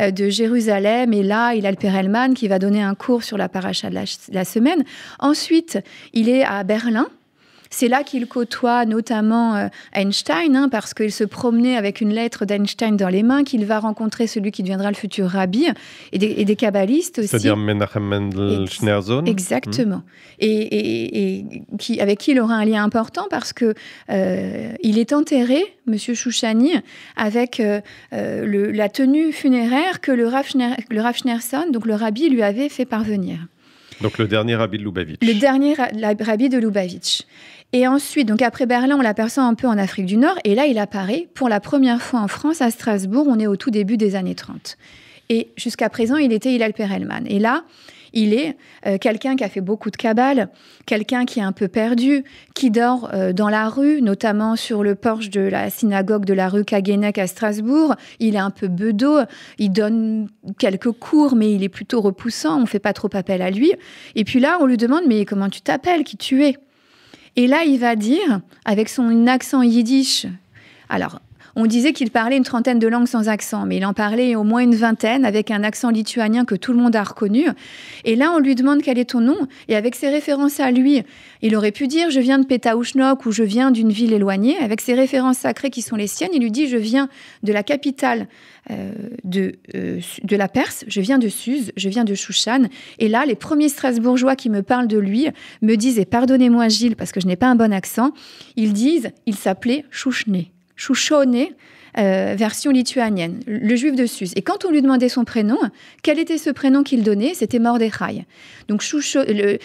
euh, de Jérusalem est là, Hillel Perelman, qui va donner un cours sur la paracha de la semaine. Ensuite, il est à Berlin, c'est là qu'il côtoie notamment euh, Einstein, hein, parce qu'il se promenait avec une lettre d'Einstein dans les mains, qu'il va rencontrer celui qui deviendra le futur rabbi, et des, kabbalistes aussi. C'est-à-dire
Menachem Mendel Schneerson. Hmm. Exactement.
Et, avec qui il aura un lien important, parce que euh, il est enterré, Monsieur Chouchani, avec euh, la tenue funéraire que le Rav, donc le rabbi, lui avait fait parvenir.
Donc le dernier rabbi de Lubavitch. Le
dernier rabbi de Lubavitch. Et ensuite, donc après Berlin, on l'aperçoit un peu en Afrique du Nord, et là, il apparaît pour la première fois en France, à Strasbourg, on est au tout début des années 30. Et jusqu'à présent, il était Hillel Perelman. Et là, il est euh, quelqu'un qui a fait beaucoup de cabales, quelqu'un qui est un peu perdu, qui dort euh, dans la rue, notamment sur le porche de la synagogue de la rue Kagenek à Strasbourg. Il est un peu bedeau, il donne quelques cours, mais il est plutôt repoussant, on ne fait pas trop appel à lui. Et puis là, on lui demande, mais comment tu t'appelles, qui tu es et là, il va dire, avec son accent yiddish, alors on disait qu'il parlait une trentaine de langues sans accent, mais il en parlait au moins une vingtaine avec un accent lituanien que tout le monde a reconnu. Et là, on lui demande quel est ton nom, et avec ses références à lui, il aurait pu dire je viens de Pétaouchnok ou je viens d'une ville éloignée. Avec ses références sacrées qui sont les siennes, il lui dit je viens de la capitale euh, euh, de, la Perse, je viens de Suse, je viens de Chouchan. Et là, les premiers Strasbourgeois qui me parlent de lui me disent, et pardonnez-moi Gilles parce que je n'ai pas un bon accent, ils disent il s'appelait Chouchné. Chouchone, euh, version lituanienne, le juif de Suse. Et quand on lui demandait son prénom, quel était ce prénom qu'il donnait C'était Mordechai. Donc Chouchoné le,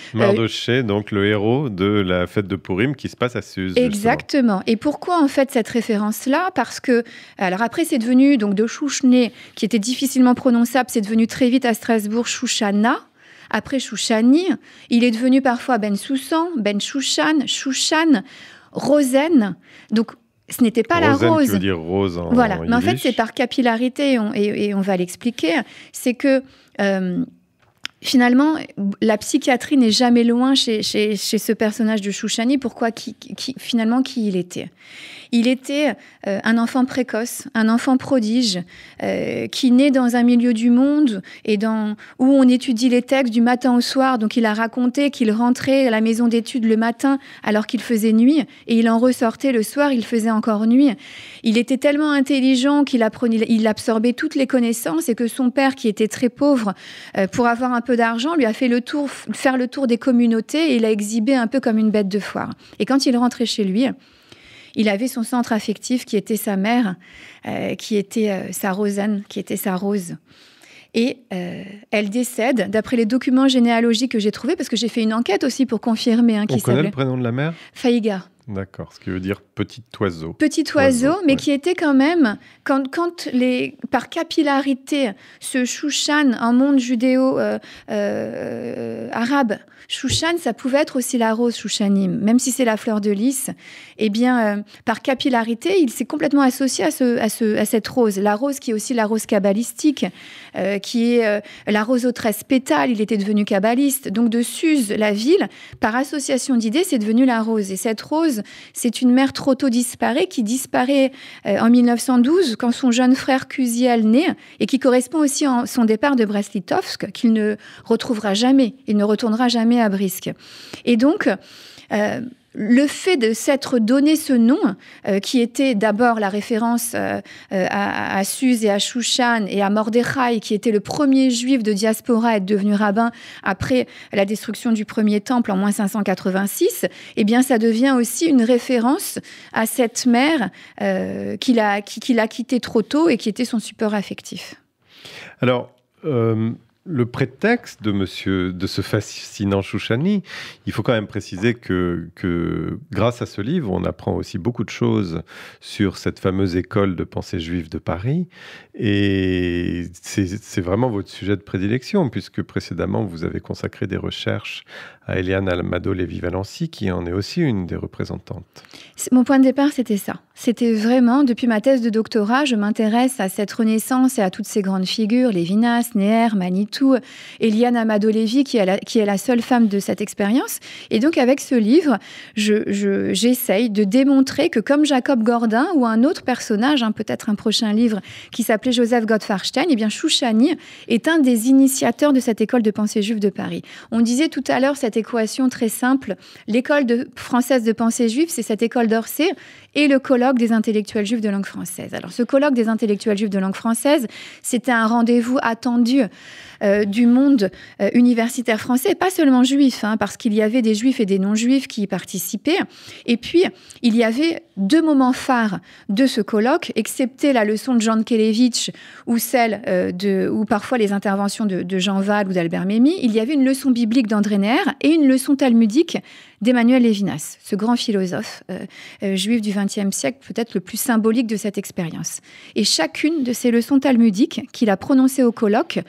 euh, donc le héros de la fête de Purim qui se passe à Suse. Exactement.
Et pourquoi en fait cette référence-là Parce que, alors après c'est devenu, donc de Chouchné, qui était difficilement prononçable, c'est devenu très vite à Strasbourg Chouchana, après Chouchani, il est devenu parfois Ben Soussan, Ben Chouchan, Chouchan, Rosen. Donc ce n'était pas la rose. veux
dire rose en, voilà, mais en fait c'est
par capillarité et, on va l'expliquer. C'est que euh, finalement, la psychiatrie n'est jamais loin chez, ce personnage de Chouchani. Pourquoi finalement qui il était il était euh, un enfant précoce, un enfant prodige, euh, qui naît dans un milieu du monde et dans, où on étudie les textes du matin au soir. Donc il a raconté qu'il rentrait à la maison d'études le matin alors qu'il faisait nuit, et il en ressortait le soir, il faisait encore nuit. Il était tellement intelligent qu'il il absorbait toutes les connaissances et que son père, qui était très pauvre, euh, pour avoir un peu d'argent, lui a fait le tour, faire le tour des communautés et l'a exhibé un peu comme une bête de foire. Et quand il rentrait chez lui, il avait son centre affectif qui était sa mère, euh, qui était euh, sa Rosanne, qui était sa Rose. Et euh, elle décède, d'après les documents généalogiques que j'ai trouvés, parce que j'ai fait une enquête aussi pour confirmer hein, qui On connaît le
prénom de la mère Faïga. D'accord, ce qui veut dire petit oiseau.
Petit oiseau, mais qui était quand même, quand, par capillarité, ce Chouchan, un monde judéo-arabe, Chouchan, ça pouvait être aussi la rose Chouchanim, même si c'est la fleur de lys. Eh bien, euh, par capillarité, il s'est complètement associé à, ce, à, cette rose. La rose qui est aussi la rose kabbalistique, euh, qui est euh, la rose aux tresse pétales. Il était devenu kabbaliste. Donc, de Suse, la ville, par association d'idées, c'est devenu la rose. Et cette rose, c'est une mère trop tôt disparue qui disparaît en 1912 quand son jeune frère Kuziel naît et qui correspond aussi à son départ de Brest-Litovsk, qu'il ne retrouvera jamais. Il ne retournera jamais à Brisque. Et donc, euh, le fait de s'être donné ce nom, euh, qui était d'abord la référence euh, à, à, Suse et à Shushan et à Mordechai, qui était le premier juif de diaspora à être devenu rabbin après la destruction du premier temple en moins 586, eh bien, ça devient aussi une référence à cette mère qu'il a, qui, a quittée trop tôt et qui était son support affectif.
Alors, le prétexte de monsieur, de ce fascinant Chouchani, il faut quand même préciser que, que, grâce à ce livre, on apprend aussi beaucoup de choses sur cette fameuse école de pensée juive de Paris. Et c'est vraiment votre sujet de prédilection, puisque précédemment, vous avez consacré des recherches Eliane amado lévy valency qui en est aussi une des représentantes.
Mon point de départ, c'était ça. C'était vraiment, depuis ma thèse de doctorat, je m'intéresse à cette renaissance et à toutes ces grandes figures, Lévinas, Néer, Manitou, Eliane Amado-Lévy, qui, qui, est la seule femme de cette expérience. Et donc, avec ce livre, j'essaye de démontrer que, comme Jacob Gordin ou un autre personnage, hein, peut-être un prochain livre qui s'appelait Joseph Gottfarstein, eh bien, Chouchani est un des initiateurs de cette école de pensée juive de Paris. On disait tout à l'heure, cette équation très simple. L'école française de pensée juive, c'est cette école d'Orsay et le colloque des intellectuels juifs de langue française. Alors ce colloque des intellectuels juifs de langue française, c'était un rendez-vous attendu euh, du monde euh, universitaire français, pas seulement juif, hein, parce qu'il y avait des juifs et des non-juifs qui y participaient. Et puis, il y avait deux moments phares de ce colloque, excepté la leçon de Jean Kelevitch ou celle euh, de, ou parfois les interventions de, Jean Val ou d'Albert Mémy. Il y avait une leçon biblique d'André Nair et une leçon talmudique d'Emmanuel Levinas, ce grand philosophe euh, euh, juif du XXe siècle, peut-être le plus symbolique de cette expérience. Et chacune de ses leçons talmudiques qu'il a prononcées au colloque,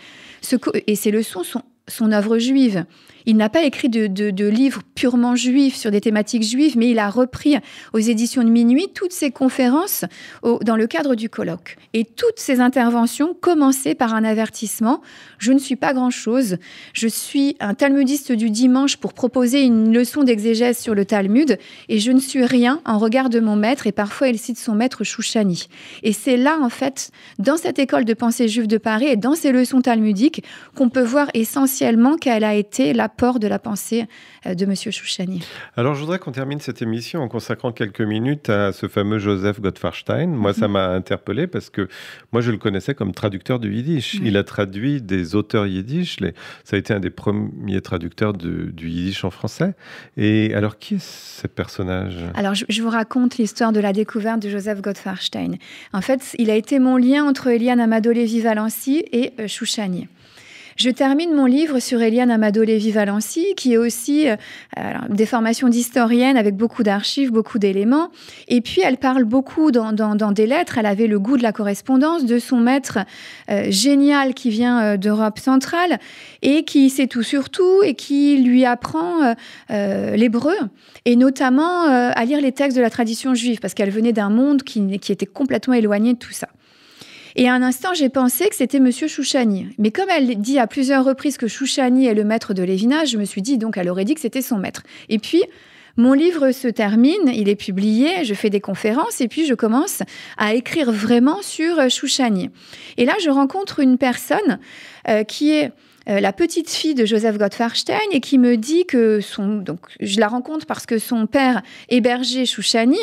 et ses leçons sont son œuvre juive. Il n'a pas écrit de, livres purement juifs sur des thématiques juives, mais il a repris aux éditions de Minuit toutes ses conférences dans le cadre du colloque. Et toutes ses interventions commençaient par un avertissement Je ne suis pas grand-chose, je suis un talmudiste du dimanche pour proposer une leçon d'exégèse sur le Talmud, et je ne suis rien en regard de mon maître, et parfois il cite son maître Chouchani. Et c'est là, en fait, dans cette école de pensée juive de Paris et dans ses leçons talmudiques, qu'on peut voir essentiellement quelle a été la port de la pensée euh, de M. Chouchani.
Alors, je voudrais qu'on termine cette émission en consacrant quelques minutes à ce fameux Joseph Gottfarstein. Moi, ça mhm. m'a interpellé parce que moi, je le connaissais comme traducteur du yiddish. Il a traduit des auteurs yiddish. Ça a été un des premiers traducteurs du yiddish en français. Et alors, qui est ce personnage Alors,
je, vous raconte l'histoire de la découverte de Joseph Gottfarstein. En fait, il a été mon lien entre Eliane amado lévy valency et euh, Chouchani. Je termine mon livre sur Eliane Amado-Lévy-Valency, qui est aussi euh, des formations d'historienne avec beaucoup d'archives, beaucoup d'éléments. Et puis, elle parle beaucoup dans, des lettres. Elle avait le goût de la correspondance, de son maître euh, génial qui vient euh, d'Europe centrale et qui sait tout sur tout et qui lui apprend l'hébreu et notamment à lire les textes de la tradition juive parce qu'elle venait d'un monde qui, qui était complètement éloigné de tout ça. Et à un instant, j'ai pensé que c'était Monsieur Chouchani. Mais comme elle dit à plusieurs reprises que Chouchani est le maître de Lévinas, je me suis dit donc elle aurait dit que c'était son maître. Et puis, mon livre se termine, il est publié, je fais des conférences et puis je commence à écrire vraiment sur euh, Chouchani. Et là, je rencontre une personne euh, qui est euh, la petite fille de Joseph Gottfarstein et qui me dit que son donc je la rencontre parce que son père hébergeait Chouchani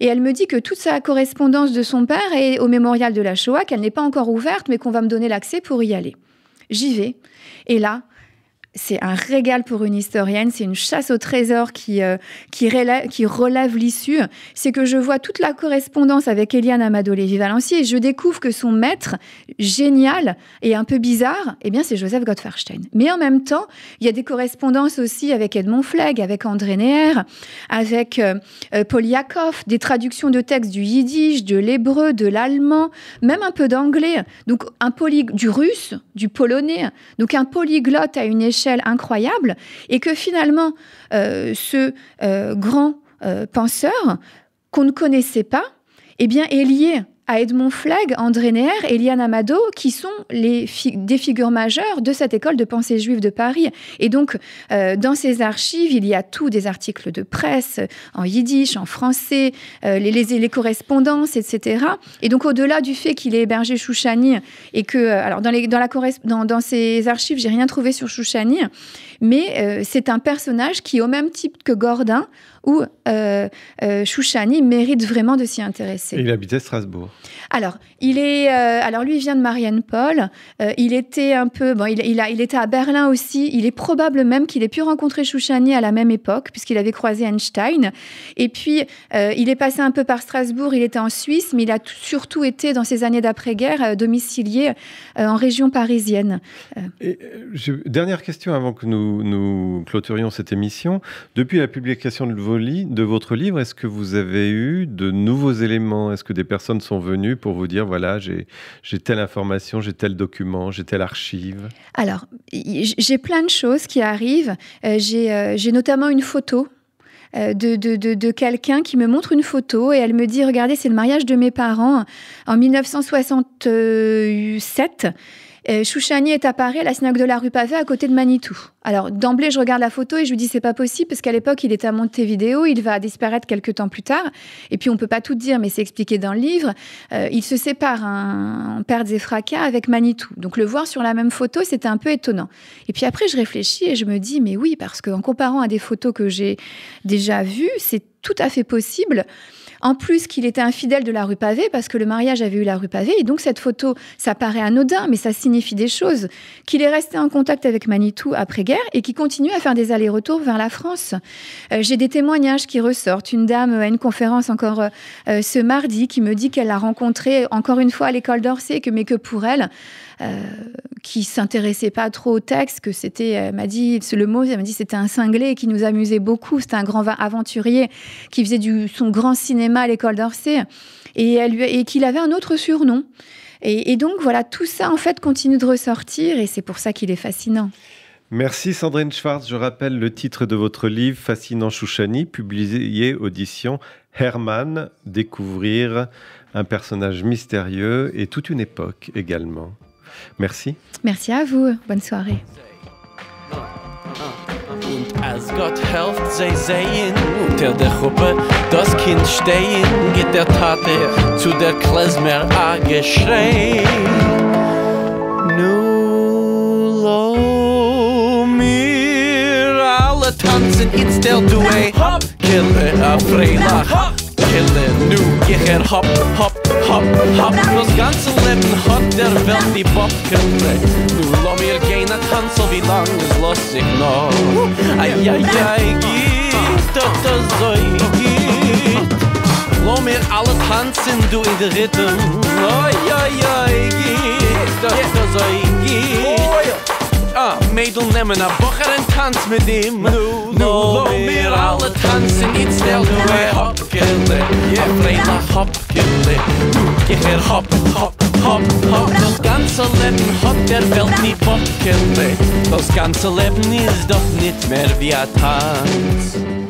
et elle me dit que toute sa correspondance de son père est au mémorial de la Shoah qu'elle n'est pas encore ouverte mais qu'on va me donner l'accès pour y aller. J'y vais et là c'est un régal pour une historienne, c'est une chasse au trésor qui, euh, qui, relève, qui relève l'issue. C'est que je vois toute la correspondance avec Eliane amado lévy et je découvre que son maître, génial et un peu bizarre, eh bien c'est Joseph Gottfarstein. Mais en même temps, il y a des correspondances aussi avec Edmond Flegg, avec André Neher, avec euh, euh, Paul Yakov, des traductions de textes du yiddish, de l'hébreu, de l'allemand, même un peu d'anglais. Donc un poly... du russe, du polonais. Donc un polyglotte à une échelle incroyable et que finalement, euh, ce euh, grand euh, penseur qu'on ne connaissait pas, eh bien, est lié à à Edmond Flagg, André Neher et Liane Amado, qui sont les des figures majeures de cette école de pensée juive de Paris. Et donc, euh, dans ces archives, il y a tout, des articles de presse euh, en yiddish, en français, euh, les, les, correspondances, etc. Et donc, au-delà du fait qu'il ait hébergé Chouchani, et que, alors, dans, les, dans, la, dans, ces archives, j'ai rien trouvé sur Chouchani, mais euh, c'est un personnage qui, au même type que Gordon ou Chouchani, euh, euh, mérite vraiment de s'y intéresser.
il habitait Strasbourg.
Alors, il est, euh, alors lui, vient de Marianne-Paul. Euh, il était un peu, bon, il, a, il était à Berlin aussi. Il est probable même qu'il ait pu rencontrer Chouchani à la même époque, puisqu'il avait croisé Einstein. Et puis, euh, il est passé un peu par Strasbourg. Il était en Suisse, mais il a surtout été dans ses années d'après-guerre domicilié en région parisienne.
Et, dernière question avant que nous, nous clôturions cette émission. Depuis la publication de, de votre livre, est-ce que vous avez eu de nouveaux éléments Est-ce que des personnes sont venues pour vous dire voilà, j'ai telle information, j'ai tel document, j'ai telle archive
Alors, j'ai plein de choses qui arrivent. Euh, euh, j'ai notamment une photo euh, de, de, de quelqu'un qui me montre une photo et elle me dit, regardez, c'est le mariage de mes parents en 1967. Chouchani euh, est apparu à la synagogue de la rue Pavée, à côté de Manitou. Alors, d'emblée, je regarde la photo et je lui dis c'est pas possible, parce qu'à l'époque, il est à Montevideo, il va disparaître quelques temps plus tard. Et puis, on peut pas tout dire, mais c'est expliqué dans le livre. Euh, il se sépare hein, en pertes et fracas avec Manitou. Donc, le voir sur la même photo, c'était un peu étonnant. Et puis après, je réfléchis et je me dis mais oui, parce qu'en comparant à des photos que j'ai déjà vues, c'est tout à fait possible en plus qu'il était infidèle de la rue pavée parce que le mariage avait eu la rue pavée et donc cette photo, ça paraît anodin mais ça signifie des choses. Qu'il est resté en contact avec Manitou après-guerre et qu'il continue à faire des allers-retours vers la France. Euh, j'ai des témoignages qui ressortent. Une dame euh, à une conférence encore euh, ce mardi qui me dit qu'elle l'a rencontré encore une fois à l'école d'Orsay mais que pour elle, euh, qui s'intéressait pas trop au texte, que c'était, m'a dit, le mot, elle m'a dit, c'était un cinglé qui nous amusait beaucoup, c'était un grand aventurier qui faisait du, son grand cinéma à l'école d'Orsay et, et qu'il avait un autre surnom. Et, et, donc voilà, tout ça en fait continue de ressortir et c'est pour ça qu'il est fascinant.
Merci Sandrine Schwartz. Je rappelle le titre de votre livre Fascinant Chouchani, publié audition Herman, découvrir un personnage mystérieux et toute une époque également. Merci.
Merci à vous. Bonne soirée.
Und als Gott helft, sei sehen, unter der das
Kind stehen, geht der Tate zu der Klezmer a Nu lo mir alle tanzen, it's hopp, kille a kille nu, hopp, hopp, hop, hop das ganze Leben hat der Welt die Bob geprägt Du lass mir gehen a tanz so wie lang es los ich
noch Eieiei,
geht doch das so geht Lass mir alle tanzen, du in der Rhythm Eieiei, geht doch das so geht Ah, Mädel nehmen a bocher und tanz mit ihm Nu, nu, mir alle nu, nu, nu, nu, nu, hop gelle du gehr hop hop hop hop das ganze leben hat der welt nie pop gelle das ganze leben ist doch nicht mehr wie ein tanz